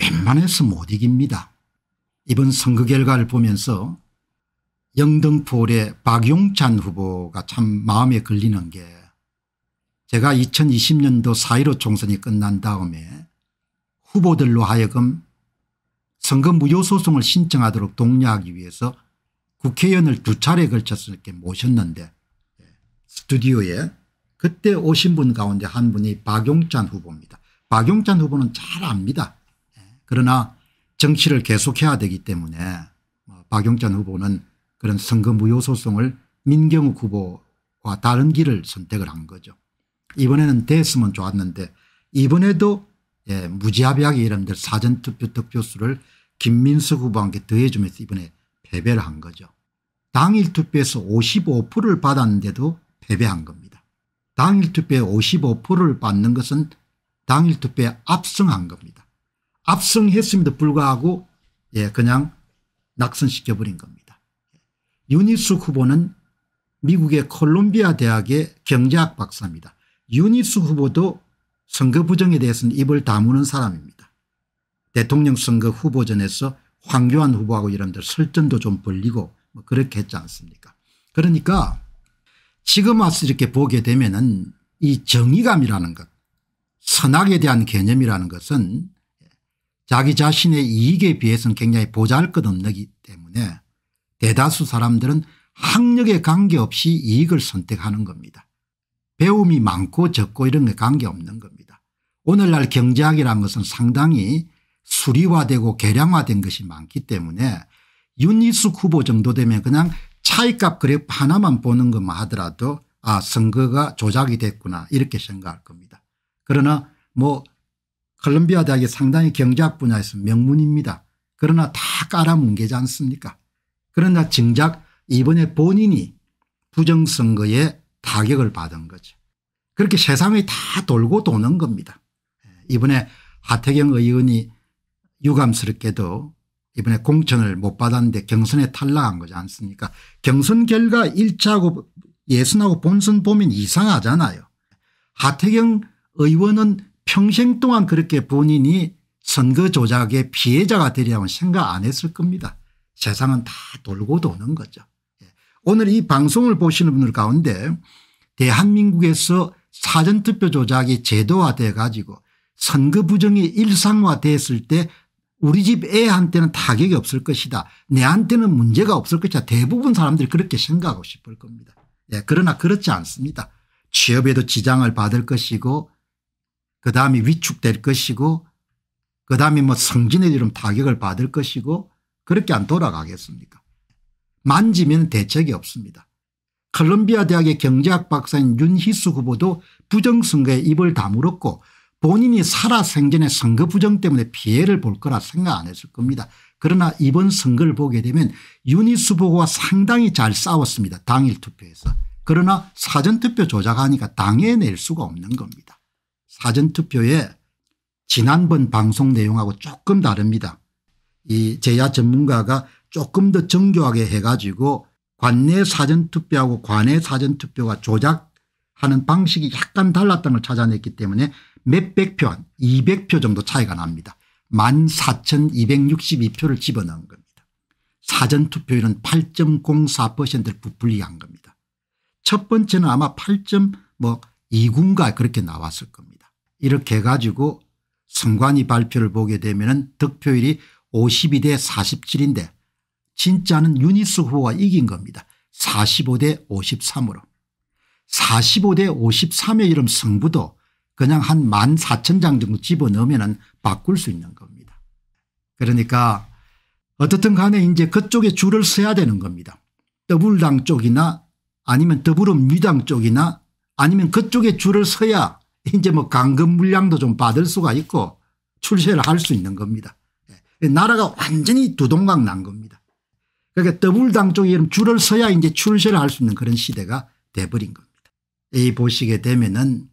웬만해서 못 이깁니다. 이번 선거 결과를 보면서 영등포의 박용찬 후보가 참 마음에 걸리는 게 제가 2020년도 4.15 총선이 끝난 다음에 후보들로 하여금 선거 무효소송을 신청하도록 독려하기 위해서 국회의원을 두차례 걸쳐서 이렇게 모셨는데 예, 스튜디오에 그때 오신 분 가운데 한 분이 박용찬 후보입니다. 박용찬 후보는 잘 압니다. 그러나 정치를 계속해야 되기 때문에 뭐 박용찬 후보는 그런 선거 무효소송을 민경욱 후보와 다른 길을 선택을 한 거죠. 이번에는 됐으면 좋았는데 이번에도 예, 무지합의하게 이름들 사전투표 득표수를 김민석 후보한테 더해주면서 이번에 패배를 한 거죠. 당일 투표에서 55%를 받았는데도 패배한 겁니다. 당일 투표에 55%를 받는 것은 당일 투표에 압승한 겁니다. 압승했음에도 불구하고 예, 그냥 낙선시켜버린 겁니다. 유니스 후보는 미국의 콜롬비아 대학의 경제학 박사입니다. 유니스 후보도 선거 부정에 대해서는 입을 다무는 사람입니다. 대통령 선거 후보전에서 황교안 후보하고 이런들 설전도 좀 벌리고 뭐 그렇게 했지 않습니까 그러니까 지금 와서 이렇게 보게 되면 은이 정의감이라는 것 선악에 대한 개념이라는 것은 자기 자신의 이익에 비해서는 굉장히 보잘 것 없기 때문에 대다수 사람들은 학력에 관계없이 이익을 선택하는 겁니다. 배움이 많고 적고 이런 게 관계없는 겁니다. 오늘날 경제학이라는 것은 상당히 수리화되고 개량화된 것이 많기 때문에 윤희숙 후보 정도 되면 그냥 차이값 그래프 하나만 보는 것만 하더라도 아 선거가 조작이 됐구나 이렇게 생각할 겁니다. 그러나 뭐 컬럼비아 대학이 상당히 경제학 분야에서 명문입니다. 그러나 다 깔아뭉개지 않습니까 그러나 정작 이번에 본인이 부정선거에 타격을 받은 거죠. 그렇게 세상이 다 돌고 도는 겁니다. 이번에 하태경 의원이 유감스럽게도 이번에 공천을 못 받았는데 경선에 탈락한 거지 않습니까 경선 결과 1차하고 예선하고 본선 보면 이상하잖아요. 하태경 의원은 평생 동안 그렇게 본인이 선거 조작의 피해자가 되리라고 생각 안 했을 겁니다. 세상은 다 돌고 도는 거죠. 예. 오늘 이 방송을 보시는 분들 가운데 대한민국에서 사전투표 조작이 제도화돼 가지고 선거 부정이 일상화됐을 때 우리 집 애한테는 타격이 없을 것이다. 내한테는 문제가 없을 것이다. 대부분 사람들이 그렇게 생각하고 싶을 겁니다. 예, 그러나 그렇지 않습니다. 취업에도 지장을 받을 것이고 그 다음에 위축될 것이고 그 다음에 뭐 성진의 이름 타격을 받을 것이고 그렇게 안 돌아가겠습니까 만지면 대책이 없습니다. 컬럼비아 대학의 경제학 박사인 윤희수 후보도 부정선거에 입을 다물었고 본인이 살아생전에 선거 부정 때문에 피해를 볼 거라 생각 안 했을 겁니다. 그러나 이번 선거를 보게 되면 윤희수 후보와 상당히 잘 싸웠습니다. 당일 투표에서. 그러나 사전투표 조작하니까 당해낼 수가 없는 겁니다. 사전투표에 지난번 방송 내용하고 조금 다릅니다. 이 제야 전문가가 조금 더 정교하게 해가지고 관내 사전투표하고 관외 사전투표가 조작하는 방식이 약간 달랐던 걸 찾아냈기 때문에 몇백 표, 한 200표 정도 차이가 납니다. 14,262표를 집어넣은 겁니다. 사전투표율은 8.04%를 부풀리게 한 겁니다. 첫 번째는 아마 8 2 9가뭐 그렇게 나왔을 겁니다. 이렇게 해가지고 선관위 발표를 보게 되면 은 득표율이 52대 47인데 진짜는 유니스 후보가 이긴 겁니다. 45대 53으로. 45대 53의 이름 승부도 그냥 한 14,000장 정도 집어넣으면 은 바꿀 수 있는 겁니다. 그러니까 어떻든 간에 이제 그쪽에 줄을 서야 되는 겁니다. 더불당 쪽이나 아니면 더불어민주당 쪽이나 아니면 그쪽에 줄을 서야 이제 뭐 강금 물량도 좀 받을 수가 있고 출세를 할 수 있는 겁니다. 예. 나라가 완전히 두동강 난 겁니다. 그러니까 더블당 쪽에 줄을 서야 이제 출세를 할 수 있는 그런 시대가 돼버린 겁니다. 이 보시게 되면은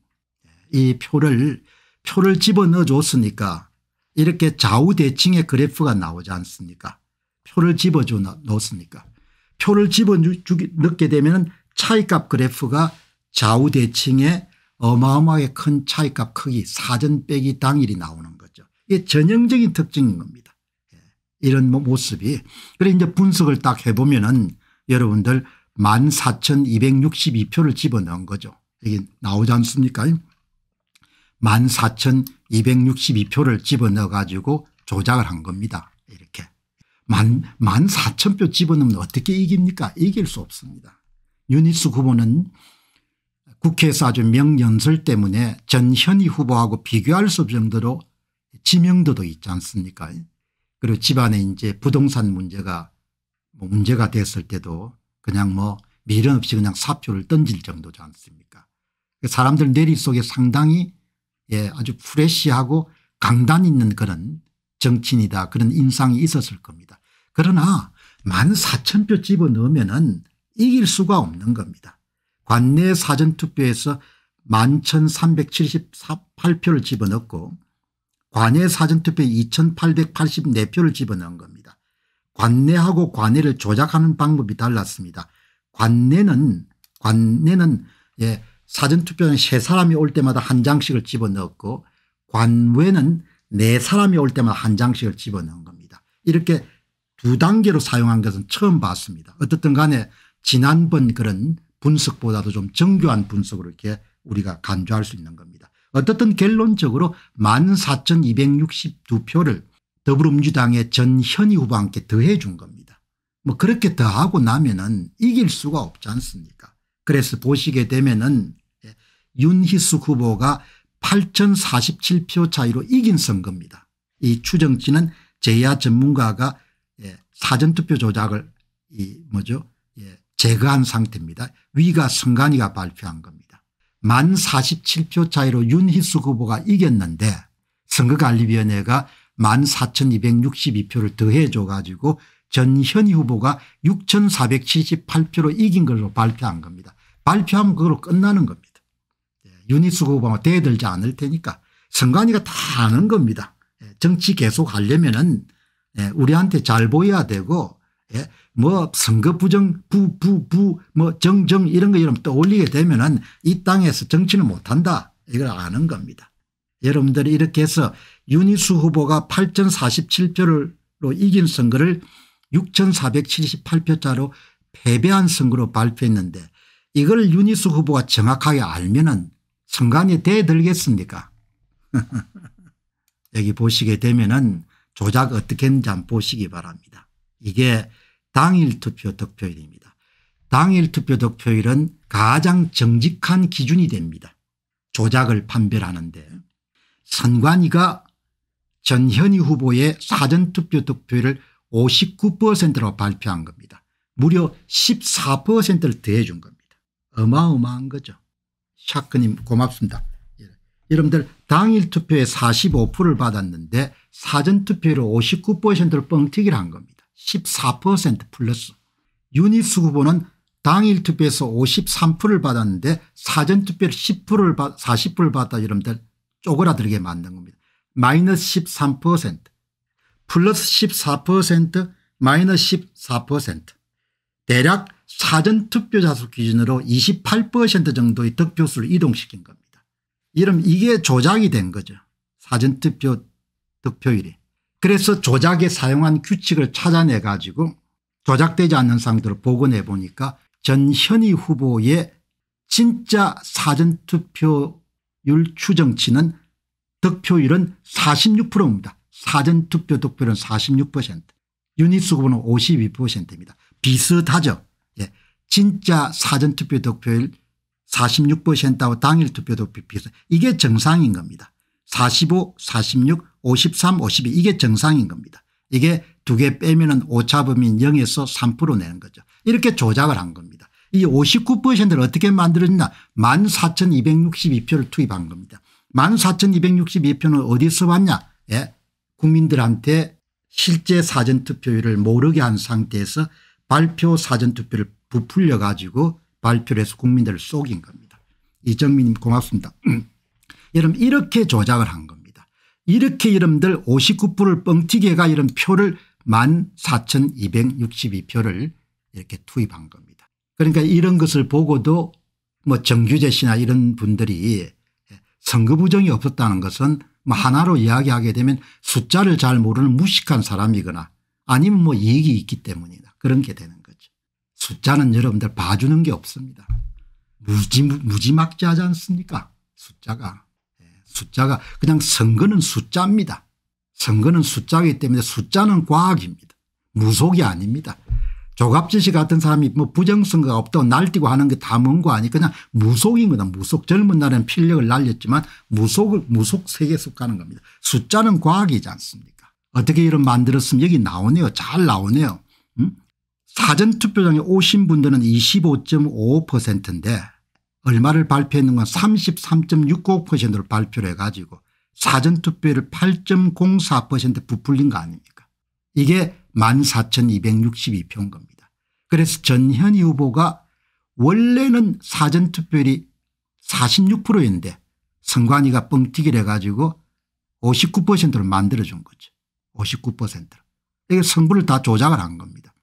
이 표를 표를 집어넣어 줬으니까 이렇게 좌우대칭의 그래프가 나오지 않습니까 표를 집어 넣었으니까 표를 집어넣게 되면 차이값 그래프가 좌우대칭의 어마어마하게 큰 차이값 크기 사전 빼기 당일이 나오는 거죠. 이게 전형적인 특징인 겁니다. 예, 이런 모습이 그래 이제 분석을 딱 해보면은 여러분들 14,262표를 집어넣은 거죠. 여기 나오지 않습니까? 14,262표를 집어넣어 가지고 조작을 한 겁니다. 이렇게. 만, 만 사천 표 집어넣으면 어떻게 이깁니까? 이길 수 없습니다. 유니스 후보는 국회에서 아주 명연설 때문에 전현희 후보하고 비교할 수 없을 정도로 지명도도 있지 않습니까 그리고 집안에 이제 부동산 문제가 뭐 문제가 됐을 때도 그냥 뭐 미련 없이 그냥 사표를 던질 정도지 않습니까 사람들 내리 속에 상당히 예 아주 프레시하고 강단 있는 그런 정치인이다 그런 인상이 있었을 겁니다. 그러나 만 사천 표 집어넣으면 은 이길 수가 없는 겁니다. 관내 사전투표에서 11,378표를 집어넣고 관내 사전투표 에 2884표를 집어넣은 겁니다. 관내하고 관내를 조작하는 방법이 달랐습니다. 관내는 관내는 예, 사전투표는 세 사람이 올 때마다 한 장씩을 집어넣었고 관외는 네 사람이 올 때마다 한 장씩을 집어넣은 겁니다. 이렇게 두 단계로 사용한 것은 처음 봤습니다. 어떻든 간에 지난번 그런 분석보다도 좀 정교한 분석으로 이렇게 우리가 간주할 수 있는 겁니다. 어떻든 결론적으로 14,262표를 더불어민주당의 전현희 후보와 함 더해 준 겁니다. 뭐 그렇게 더하고 나면은 이길 수가 없지 않습니까 그래서 보시게 되면은 예, 윤희숙 후보가 8,047표 차이로 이긴 선거입니다. 이 추정치는 제야 전문가가 예, 사전투표 조작을 이 뭐죠 제거한 상태입니다. 위가 성관이가 발표한 겁니다. 만 47표 차이로 윤희수 후보가 이겼는데 선거관리위원회가 만 4262표를 더해 줘 가지고 전현희 후보가 6478표로 이긴 걸로 발표한 겁니다. 발표하면 그걸로 끝나는 겁니다. 예, 윤희수 후보가 뭐 대들지 않을 테니까 선관위가 다 아는 겁니다. 예, 정치 계속 하려면 은 예, 우리한테 잘 보여야 되고 뭐 선거 부정 부부부뭐 정정 이런 거 이름 떠올리게 되면은 이 땅에서 정치는 못한다 이걸 아는 겁니다. 여러분들이 이렇게 해서 윤희수 후보가 8,047표로 이긴 선거를 6 4 7 8표자로 패배한 선거로 발표했는데 이걸 윤희수 후보가 정확하게 알면은 선관위 대들겠습니까? 여기 보시게 되면은 조작 어떻게 했는지 한번 보시기 바랍니다. 이게 당일 투표 득표일입니다. 당일 투표 득표일은 가장 정직한 기준이 됩니다. 조작을 판별하는데 선관위가 전현희 후보의 사전투표 득표를 59%로 발표한 겁니다. 무려 14%를 더해준 겁니다. 어마어마한 거죠. 샤크님 고맙습니다. 예. 여러분들 당일 투표에 45%를 받았는데 사전투표로 59%를 뻥튀기를 한 겁니다. 14% 플러스 유니스 후보는 당일 투표에서 53%를 받았는데 사전투표를 10%를 40%를 받다 았 여러분들 쪼그라들게 만든 겁니다. 마이너스 13% 플러스 14% 마이너스 14% 대략 사전투표자 수 기준으로 28% 정도의 득표수를 이동시킨 겁니다. 이러면 이게 조작이 된 거죠. 사전투표 득표율이. 그래서 조작에 사용한 규칙을 찾아내 가지고 조작되지 않는 상들을 복원해 보니까 전현희 후보의 진짜 사전투표율 추정치는 득표율은 46%입니다. 사전투표 득표율은 46% 유니스 후보는 52%입니다. 비슷하죠. 예. 진짜 사전투표 득표율 46%하고 당일 투표 득표 비슷 이게 정상인 겁니다. 45 46 53 52 이게 정상인 겁니다. 이게 두 개 빼면 오차범위인 0에서 3% 내는 거죠. 이렇게 조작을 한 겁니다. 이 59%를 어떻게 만들었냐 14,262표를 투입한 겁니다. 14,262표는 어디서 왔냐 예. 국민들한테 실제 사전투표율을 모르게 한 상태에서 발표 사전투표를 부풀려 가지고 발표를 해서 국민들을 속인 겁니다. 이정민님 고맙습니다. 여러분 이렇게 조작을 한 겁니다. 이렇게 이름들 59표를 뻥튀기가 이런 표를 14,262표를 이렇게 투입한 겁니다. 그러니까 이런 것을 보고도 뭐 정규재 씨나 이런 분들이 선거 부정이 없었다는 것은 뭐 하나로 이야기하게 되면 숫자를 잘 모르는 무식한 사람이거나 아니면 뭐 이익이 있기 때문이나 그런 게 되는 거죠. 숫자는 여러분들 봐주는 게 없습니다. 무지, 무지막지하지 않습니까 숫자가. 숫자가 그냥 선거는 숫자입니다. 선거는 숫자이기 때문에 숫자는 과학입니다. 무속이 아닙니다. 조갑지씨 같은 사람이 뭐 부정선거가 없다고 날뛰고 하는 게 다 먼 거 아니 그냥 무속인 거다. 무속 젊은 날에는 필력을 날렸지만 무속을 무속 세계 속 가는 겁니다. 숫자는 과학이지 않습니까 어떻게 이런 만들었으면 여기 나오네요. 잘 나오네요. 음? 사전투표장에 오신 분들은 2 5 5인데 얼마를 발표했는가 33.69%를 발표를 해가지고 사전투표율 8.04% 부풀린 거 아닙니까 이게 14,262표인 겁니다. 그래서 전현희 후보가 원래는 사전투표율이 46%인데 선관위가 뻥튀기를 해가지고 59%를 만들어준 거죠. 59%를. 이게 선거를 다 조작을 한 겁니다.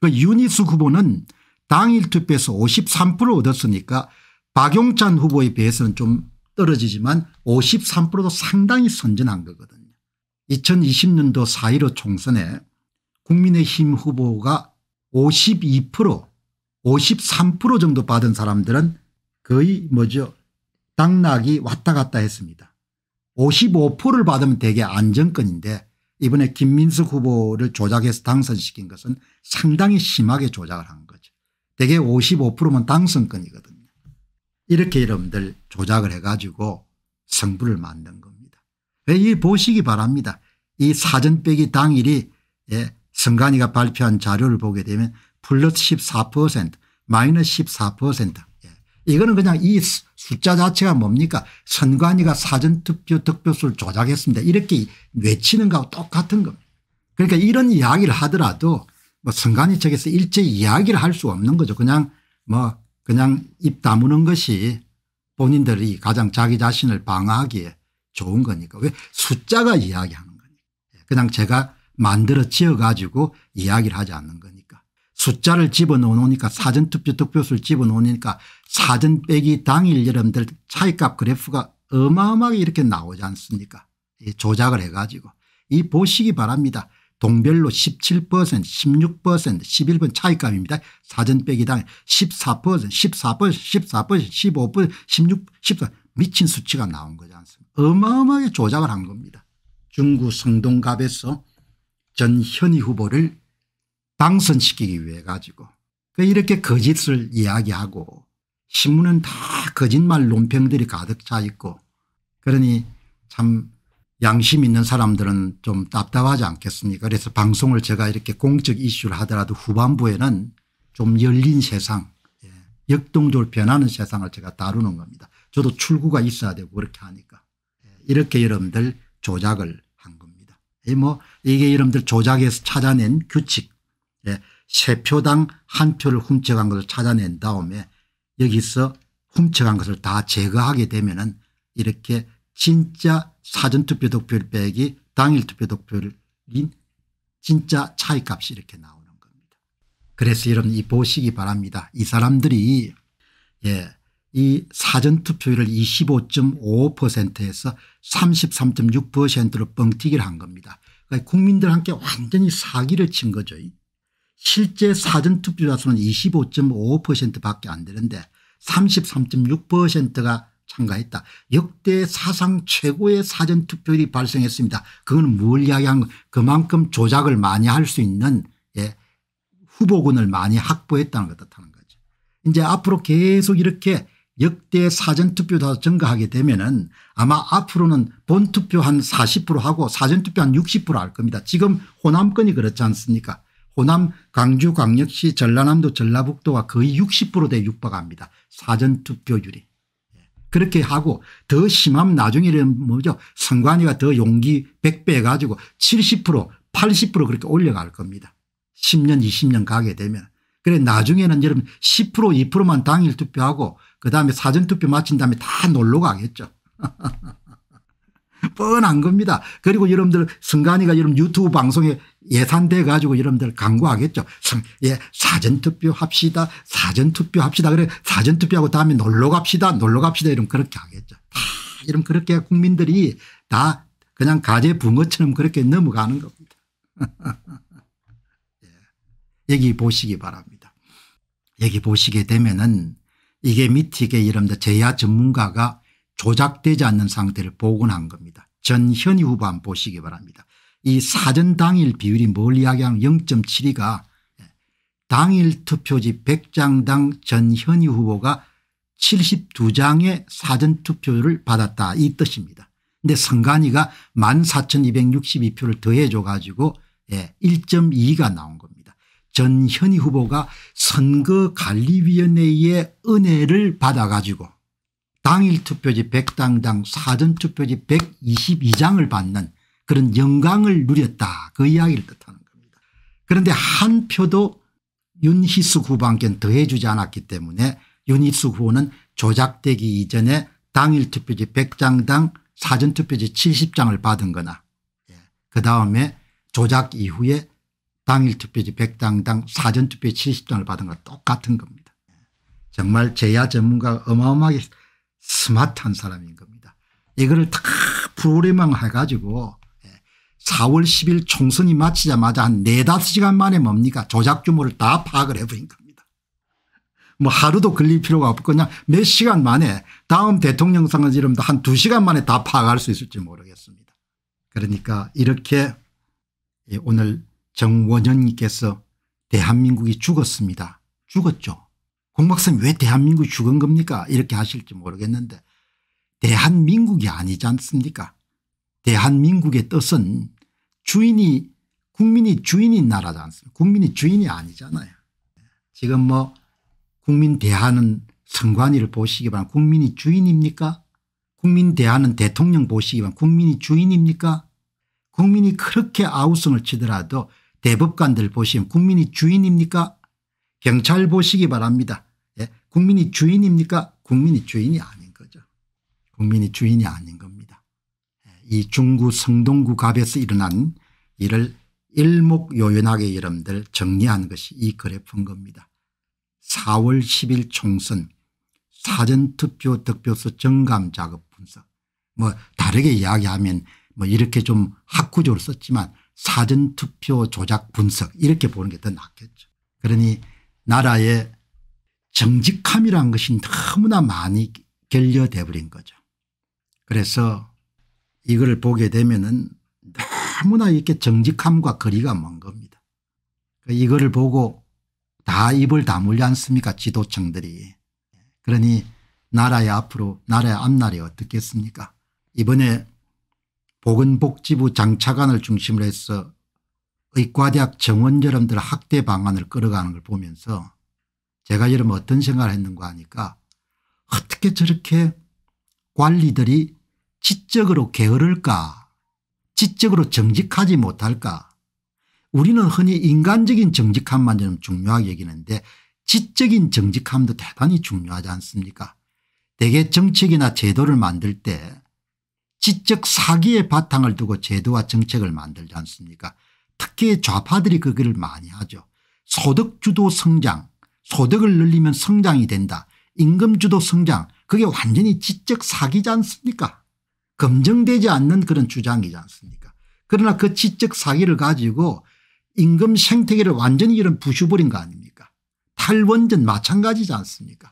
그 유니스 후보는 당일 투표에서 53% 얻었으니까 박용찬 후보에 비해서는 좀 떨어지지만 53%도 상당히 선전한 거거든요. 2020년도 4.15 총선에 국민의힘 후보가 52% 53% 정도 받은 사람들은 거의 뭐죠 당락이 왔다 갔다 했습니다. 55%를 받으면 되게 안정권인데 이번에 김민석 후보를 조작해서 당선시킨 것은 상당히 심하게 조작을 한 거죠. 대개 55%면 당선권이거든요. 이렇게 여러분들 조작을 해가지고 성부를 만든 겁니다. 예, 이 보시기 바랍니다. 이 사전 빼기 당일이 예, 성간이가 발표한 자료를 보게 되면 플러스 14% 마이너스 14% 예. 이거는 그냥 이 숫자 자체가 뭡니까 선관위가 사전투표 득표수를 조작했습니다. 이렇게 외치는 거하고 똑같은 겁니다. 그러니까 이런 이야기를 하더라도 뭐 선관위 측에서 일제 이야기를 할 수 없는 거죠. 그냥 뭐 그냥 입 다무는 것이 본인들이 가장 자기 자신을 방어하기에 좋은 거니까 왜 숫자가 이야기하는 거니까 예, 그냥 제가 만들어 지어 가지고 이야기를 하지 않는 거니까 숫자를 집어넣어놓으니까 사전투표 득표수를 집어넣으니까 사전 빼기 당일 여러분들 차이값 그래프가 어마어마하게 이렇게 나오지 않습니까 조작을 해가지고 이 보시기 바랍니다. 동별로 17% 16% 11%번 차이값입니다. 사전 빼기 당14% 14% 14% 15% 16 미친 수치가 나온 거지 않습니까 어마어마하게 조작을 한 겁니다. 중구 성동갑에서 전현희 후보를 당선시키기 위해 가지고 그러니까 이렇게 거짓을 이야기하고 신문은 다 거짓말 논평들이 가득 차 있고 그러니 참 양심 있는 사람들은 좀 답답하지 않겠습니까 그래서 방송을 제가 이렇게 공적 이슈를 하더라도 후반부에는 좀 열린 세상 예, 역동적으로 변하는 세상을 제가 다루는 겁니다. 저도 출구가 있어야 되고 그렇게 하니까 예, 이렇게 여러분들 조작을 한 겁니다. 뭐 이게 여러분들 조작에서 찾아낸 규칙 예, 세 표당 한 표를 훔쳐간 것을 찾아낸 다음에 여기서 훔쳐간 것을 다 제거하게 되면 은 이렇게 진짜 사전투표 득표율 빼기 당일 투표 득표율인 진짜 차이값이 이렇게 나오는 겁니다. 그래서 여러분 이 보시기 바랍니다. 이 사람들이 예, 이 사전투표율을 25.5%에서 33.6%로 뻥튀기를 한 겁니다. 그러니까 국민들 함께 완전히 사기를 친 거죠. 실제 사전투표자 수는 25.5% 밖에 안 되는데 33.6%가 참가했다. 역대 사상 최고의 사전투표율이 발생했습니다. 그건 뭘 이야기한 거 그만큼 조작을 많이 할 수 있는 예, 후보군을 많이 확보했다는 것같다는 거죠. 이제 앞으로 계속 이렇게 역대 사전투표도 증가하게 되면은 아마 앞으로는 본투표 한 40% 하고 사전투표 한 60%할 겁니다. 지금 호남권이 그렇지 않습니까 호남 광주 광역시 전라남도 전라북도가 거의 60%대 육박합니다. 사전투표율이. 그렇게 하고 더 심하면 나중에 는 뭐죠 선관위가 더 용기 100배 해가지고 70% 80% 그렇게 올려갈 겁니다. 10년 20년 가게 되면. 그래 나중에는 여러분 10% 2%만 당일 투표하고 그다음에 사전투표 마친 다음에 다 놀러 가겠죠. 뻔한 겁니다. 그리고 여러분들 선관위가 여러분 유튜브 방송에 예산돼 가지고 여러분들 광고하겠죠. 예, 사전투표 합시다. 사전투표 합시다. 그래 사전투표하고 다음에 놀러 갑시다. 놀러 갑시다. 이러면 그렇게 하겠죠. 다 이러면 그렇게 국민들이 다 그냥 가재 붕어처럼 그렇게 넘어가는 겁니다. 예, 여기 보시기 바랍니다. 여기 보시게 되면은 이게 밑에 여러분들 제야 전문가가 조작되지 않는 상태를 복원한 겁니다. 전현희 후보 한번 보시기 바랍니다. 이 사전 당일 비율이 뭘 이야기하는 0.72가 당일 투표지 100장당 전현희 후보가 72장의 사전 투표를 받았다 이 뜻입니다. 근데 선관위가 14,262표를 더해 줘 가지고 1.2가 예, 나온 겁니다. 전현희 후보가 선거관리위원회의 은혜를 받아 가지고 당일 투표지 100당당 사전 투표지 122장을 받는 그런 영광을 누렸다 그 이야기를 뜻하는 겁니다. 그런데 한 표도 윤희숙 후보한테 더해주지 않았기 때문에 윤희숙 후보는 조작되기 이전에 당일 투표지 100장당 사전투표지 70장을 받은 거나 예. 그 다음에 조작 이후에 당일 투표지 100장당 사전투표지 70장을 받은 거 똑같은 겁니다. 예, 정말 제야 전문가 어마어마하게 스마트한 사람인 겁니다. 이거를 다 프로그래밍 해가지고 4월 10일 총선이 마치자마자 한 4, 5시간 만에 뭡니까 조작 규모를 다 파악을 해버린 겁니다. 뭐 하루도 걸릴 필요가 없고 그냥 몇 시간 만에 다음 대통령 선거 지름도한 2시간 만에 다 파악할 수 있을지 모르겠습니다. 그러니까 이렇게 오늘 정원연님께서 대한민국이 죽었습니다. 죽었죠. 공박사님 왜 대한민국이 죽은 겁니까 이렇게 하실지 모르겠는데 대한민국이 아니지 않습니까 대한민국의 뜻은 주인이 국민이 주인인 나라지 않습니까 국민이 주인이 아니잖아요. 지금 뭐 국민 대하는 선관위를 보시기 바랍니다. 국민이 주인입니까 국민 대하는 대통령 보시기 바랍니다. 국민이 주인입니까 국민이 그렇게 아우성을 치더라도 대법관들 보시면 국민이 주인입니까 경찰 보시기 바랍니다. 예? 국민이 주인입니까 국민이 주인이 아닌 거죠. 국민이 주인이 아닌 겁니다. 이 중구 성동구 갑에서 일어난 일을 일목요연하게 여러분들 정리한 것이 이 그래프인 겁니다. 4월 10일 총선 사전투표 득표수 정감 작업 분석 뭐 다르게 이야기하면 뭐 이렇게 좀 학구적으로 썼지만 사전투표 조작 분석 이렇게 보는 게 더 낫겠죠. 그러니 나라의 정직함이란 것이 너무나 많이 결려돼 버린 거죠. 그래서 이걸 보게 되면은 너무나 이렇게 정직함과 거리가 먼 겁니다. 그러니까 이거를 보고 다 입을 다물지 않습니까 지도층들이. 그러니 나라의 앞으로 나라의 앞날이 어떻겠습니까 이번에 보건복지부 장차관을 중심으로 해서 의과대학 정원 여러분들 학대 방안을 끌어가는 걸 보면서 제가 여러분 어떤 생각을 했는가 하니까 어떻게 저렇게 관리들이 지적으로 게으를까 지적으로 정직하지 못할까 우리는 흔히 인간적인 정직함만 좀 중요하게 여기는데 지적인 정직함도 대단히 중요하지 않습니까 대개 정책이나 제도를 만들 때 지적 사기의 바탕을 두고 제도와 정책을 만들지 않습니까 특히 좌파들이 그걸 많이 하죠. 소득주도 성장 소득을 늘리면 성장이 된다. 임금주도 성장 그게 완전히 지적 사기지 않습니까 검증되지 않는 그런 주장이지 않습니까 그러나 그 지적 사기를 가지고 임금 생태계를 완전히 이런 부숴버린거 아닙니까 탈원전 마찬가지지 않습니까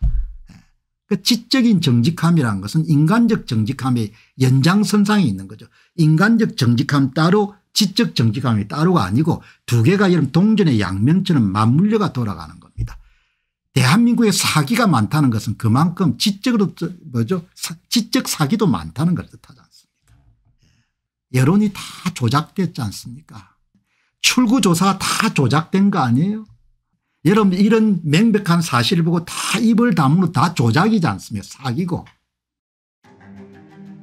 예. 그 지적인 정직함이란 것은 인간적 정직함의 연장선상에 있는 거죠. 인간적 정직함 따로 지적 정직함이 따로가 아니고 두 개가 이런 동전의 양면처럼 맞물려가 돌아가는 겁니다. 대한민국에 사기가 많다는 것은 그만큼 지적으로 뭐죠 지적 사기도 많다는 걸 뜻하죠. 여론이 다 조작됐지 않습니까 출구조사 가다 조작된 거 아니에요 여러분 이런 명백한 사실을 보고 다 입을 다물고 다 조작이지 않습니까 사기고